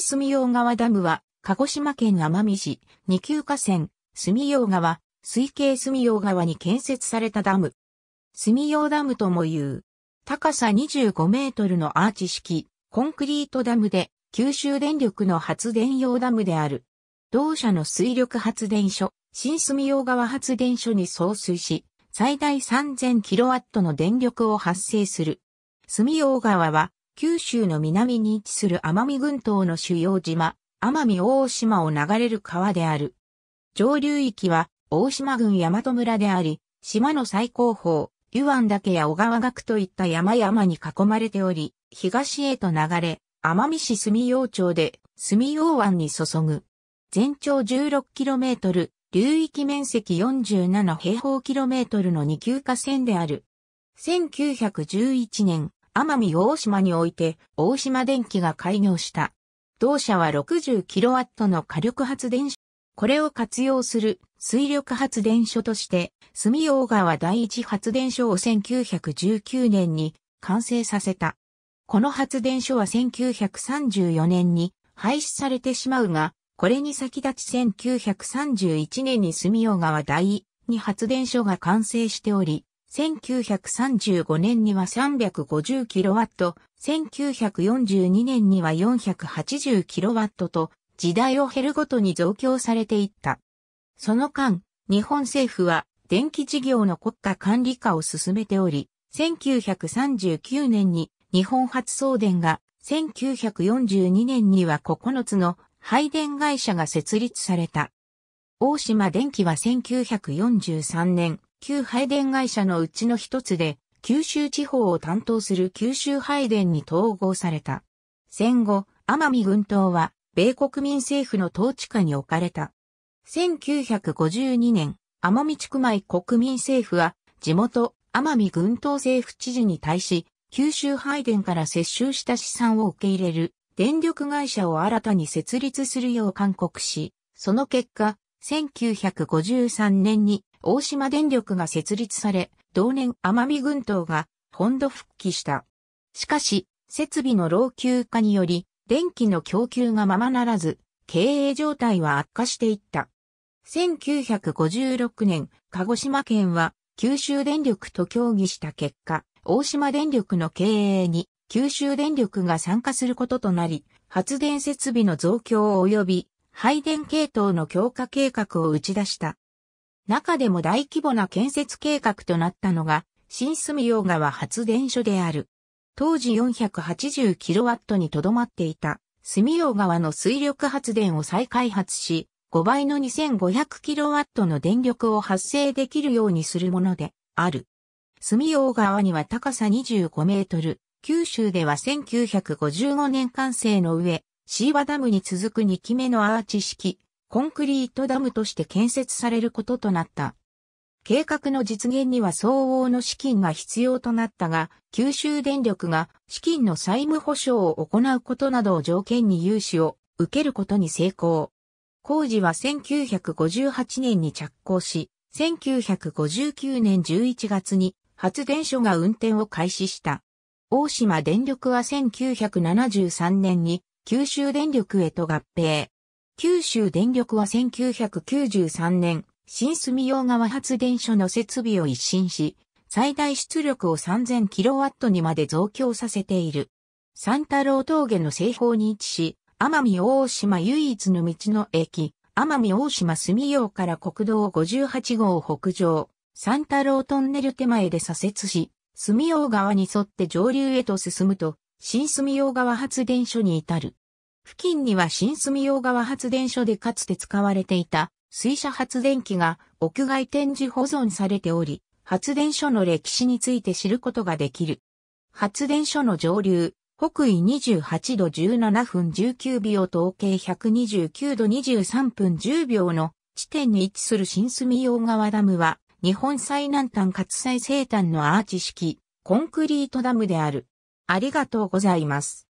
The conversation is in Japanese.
住用川ダムは、鹿児島県奄美市、二級河川、住用川、水系住用川に建設されたダム。住用ダムとも言う。高さ25メートルのアーチ式、コンクリートダムで、九州電力の発電用ダムである。同社の水力発電所、新住用川発電所に送水し、最大3 0 0 0ットの電力を発生する。住用川は、九州の南に位置する奄美群島の主要島、奄美大島を流れる川である。上流域は大島郡大和村であり、島の最高峰、湯湾岳や小川岳といった山々に囲まれており、東へと流れ、奄美市住用町で住用湾に注ぐ。全長 16km、流域面積47平方キロメートルの二級河川である。1911年、奄美大島において大島電機が開業した。同社は 60kW の火力発電所。これを活用する水力発電所として、住大川第一発電所を1919年に完成させた。この発電所は1934年に廃止されてしまうが、これに先立ち1931年に住大川第二発電所が完成しており、1935年には 350kW、1942年には 480kW と、時代を経るごとに増強されていった。その間、日本政府は電気事業の国家管理化を進めており、1939年に日本発送電が、1942年には9つの配電会社が設立された。大島電機は1943年、旧配電会社のうちの一つで、九州地方を担当する九州配電に統合された。戦後、奄美群島は、米国民政府の統治下に置かれた。1952年、奄美地区前国民政府は、地元、奄美群島政府知事に対し、九州配電から接収した資産を受け入れる電力会社を新たに設立するよう勧告し、その結果、1953年に大島電力が設立され、同年奄美群島が本土復帰した。しかし、設備の老朽化により、電気の供給がままならず、経営状態は悪化していった。1956年、鹿児島県は九州電力と協議した結果、大島電力の経営に九州電力が参加することとなり、発電設備の増強及び配電系統の強化計画を打ち出した。中でも大規模な建設計画となったのが、新住用川発電所である。当時 480kW にとどまっていた、住用川の水力発電を再開発し、5倍の 2500kW の電力を発生できるようにするものである。住用川には高さ25メートル、九州では1955年完成の上、シーバダムに続く2期目のアーチ式、コンクリートダムとして建設されることとなった。計画の実現には相応の資金が必要となったが、九州電力が資金の債務保証を行うことなどを条件に融資を受けることに成功。工事は1958年に着工し、1959年11月に発電所が運転を開始した。大島電力は1973年に九州電力へと合併。九州電力は1993年、新住用川発電所の設備を一新し、最大出力を 3000kW にまで増強させている。三太郎峠の西方に位置し、奄美大島唯一の道の駅、奄美大島住用から国道58号を北上、三太郎トンネル手前で左折し、住用川に沿って上流へと進むと、新住用川発電所に至る。付近には新住用川発電所でかつて使われていた水車発電機が屋外展示保存されており、発電所の歴史について知ることができる。発電所の上流、北緯28度17分19秒と統計129度23分10秒の地点に位置する新住用川ダムは、日本最南端かつ最西端のアーチ式、コンクリートダムである。ありがとうございます。